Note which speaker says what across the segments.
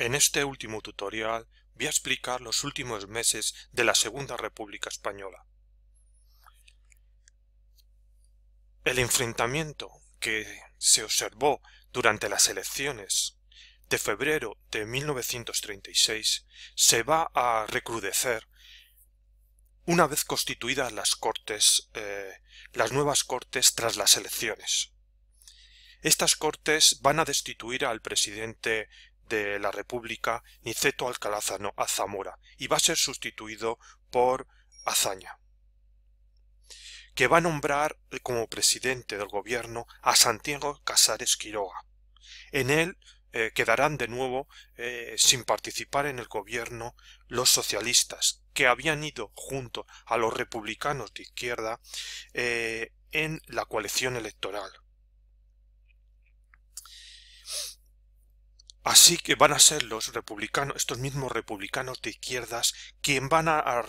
Speaker 1: En este último tutorial voy a explicar los últimos meses de la Segunda República Española. El enfrentamiento que se observó durante las elecciones de febrero de 1936 se va a recrudecer una vez constituidas las cortes, eh, las nuevas cortes tras las elecciones. Estas cortes van a destituir al presidente de la República Niceto Alcalá a Zamora y va a ser sustituido por Azaña, que va a nombrar eh, como presidente del gobierno a Santiago Casares Quiroga. En él eh, quedarán de nuevo eh, sin participar en el gobierno los socialistas, que habían ido junto a los republicanos de izquierda en la coalición electoral Así que van a ser los republicanos, estos mismos republicanos de izquierdas, quien van a,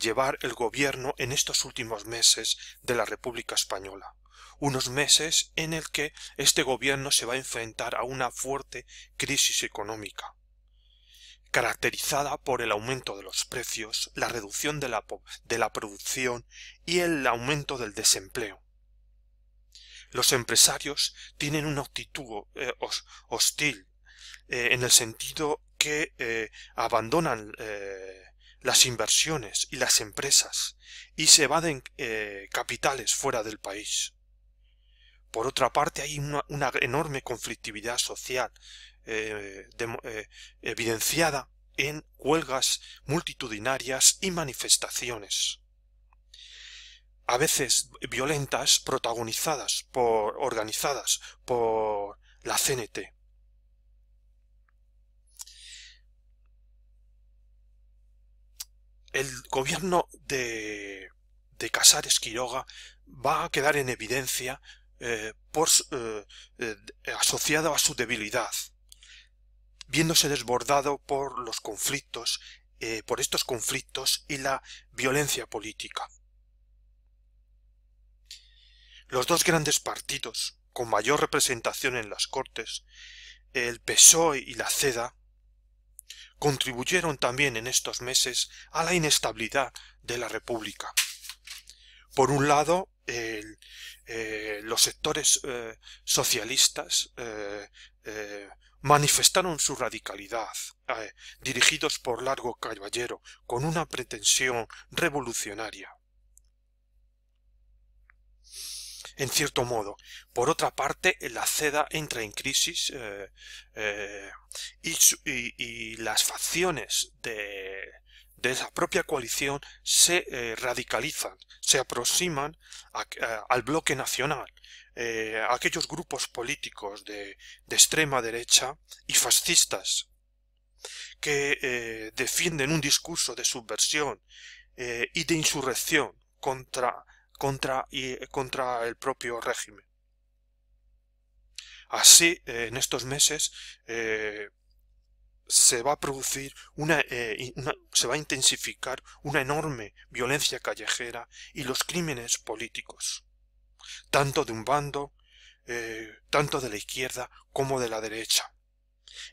Speaker 1: llevar el gobierno en estos últimos meses de la República Española. Unos meses en el que este gobierno se va a enfrentar a una fuerte crisis económica, caracterizada por el aumento de los precios, la reducción de la producción y el aumento del desempleo los empresarios tienen una actitud eh, hostil eh, en el sentido que eh, abandonan las inversiones y las empresas y se evaden capitales fuera del país. Por otra parte, hay una, enorme conflictividad social evidenciada en huelgas multitudinarias y manifestaciones a veces violentas protagonizadas por organizadas por la CNT. El gobierno de, de Casares Quiroga va a quedar en evidencia eh, eh, eh, asociado a su debilidad, viéndose desbordado por los conflictos, por estos conflictos y la violencia política. Los dos grandes partidos con mayor representación en las Cortes, el PSOE y la CEDA, contribuyeron también en estos meses a la inestabilidad de la República. Por un lado, eh, los sectores eh, socialistas eh, manifestaron su radicalidad, dirigidos por Largo Caballero, con una pretensión revolucionaria. en cierto modo. Por otra parte, la CEDA entra en crisis eh, eh, y, las facciones de, de, esa propia coalición se eh, radicalizan, se aproximan al bloque nacional, aquellos grupos políticos de, de, extrema derecha y fascistas que defienden un discurso de subversión y de insurrección contra contra, y, eh, contra el propio régimen. Así, eh, en estos meses, eh, se va a producir una, se va a intensificar una enorme violencia callejera y los crímenes políticos tanto de un bando tanto de la izquierda como de la derecha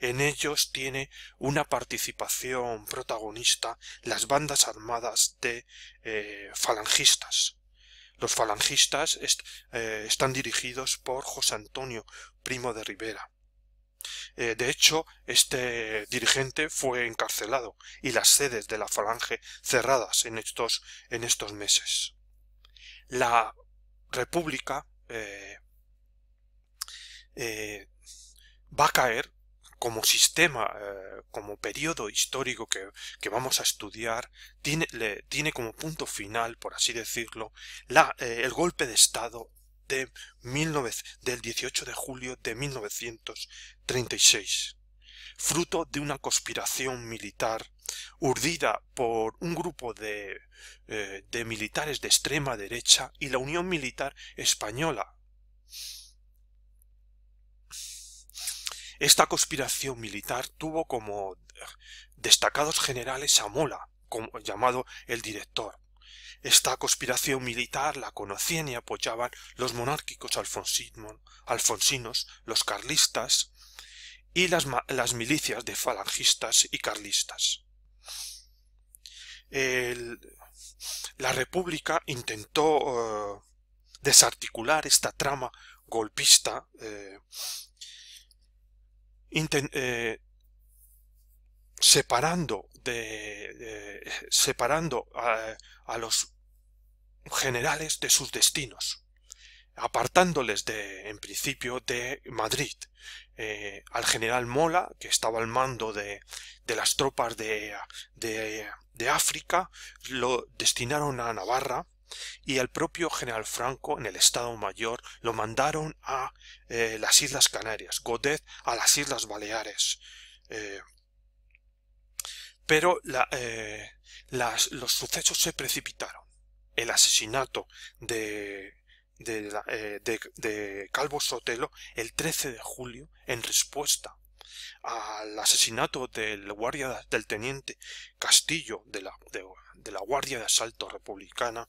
Speaker 1: en ellos tiene una participación protagonista las bandas armadas de falangistas los falangistas eh, están dirigidos por José Antonio Primo de Rivera. Eh, de hecho, este dirigente fue encarcelado y las sedes de la falange cerradas en estos, en estos meses. La República eh, va a caer como sistema, eh, como periodo histórico que, vamos a estudiar, tiene, le, tiene como punto final, por así decirlo, la, eh, el golpe de Estado de 19, del 18 de julio de 1936, fruto de una conspiración militar urdida por un grupo de, eh, de militares de extrema derecha y la Unión Militar Española esta conspiración militar tuvo como eh, destacados generales a Mola, como, llamado el director. Esta conspiración militar la conocían y apoyaban los monárquicos alfonsinos, los carlistas y las, las milicias de falangistas y carlistas. la República intentó eh, desarticular esta trama golpista eh, eh, separando de, separando a, los generales de sus destinos apartándoles de, en principio, de Madrid. Eh, al general Mola, que estaba al mando de, de las tropas de, de África, lo destinaron a Navarra y al propio general Franco en el Estado Mayor lo mandaron a eh, las Islas Canarias, Godet a las Islas Baleares. Eh, pero eh, los sucesos se precipitaron. El asesinato de, de, de Calvo Sotelo el 13 de julio en respuesta al asesinato del guardia del teniente Castillo de la, Guardia de Asalto Republicana,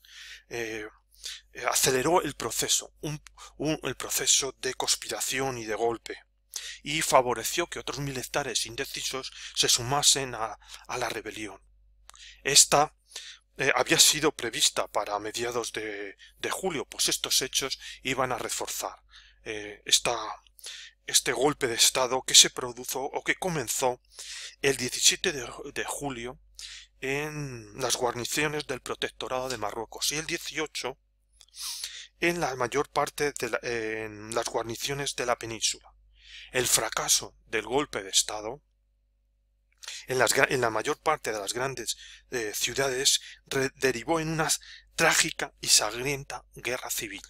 Speaker 1: eh, aceleró el proceso, un, el proceso de conspiración y de golpe, y favoreció que otros militares indecisos se sumasen a, a la rebelión. Esta eh, había sido prevista para mediados de, julio, pues estos hechos iban a reforzar eh, esta, este golpe de Estado que se produjo o que comenzó el 17 de, julio en las guarniciones del protectorado de Marruecos y el 18 en la mayor parte de en las guarniciones de la península. El fracaso del golpe de Estado en, en la mayor parte de las grandes eh, ciudades derivó en una trágica y sangrienta guerra civil.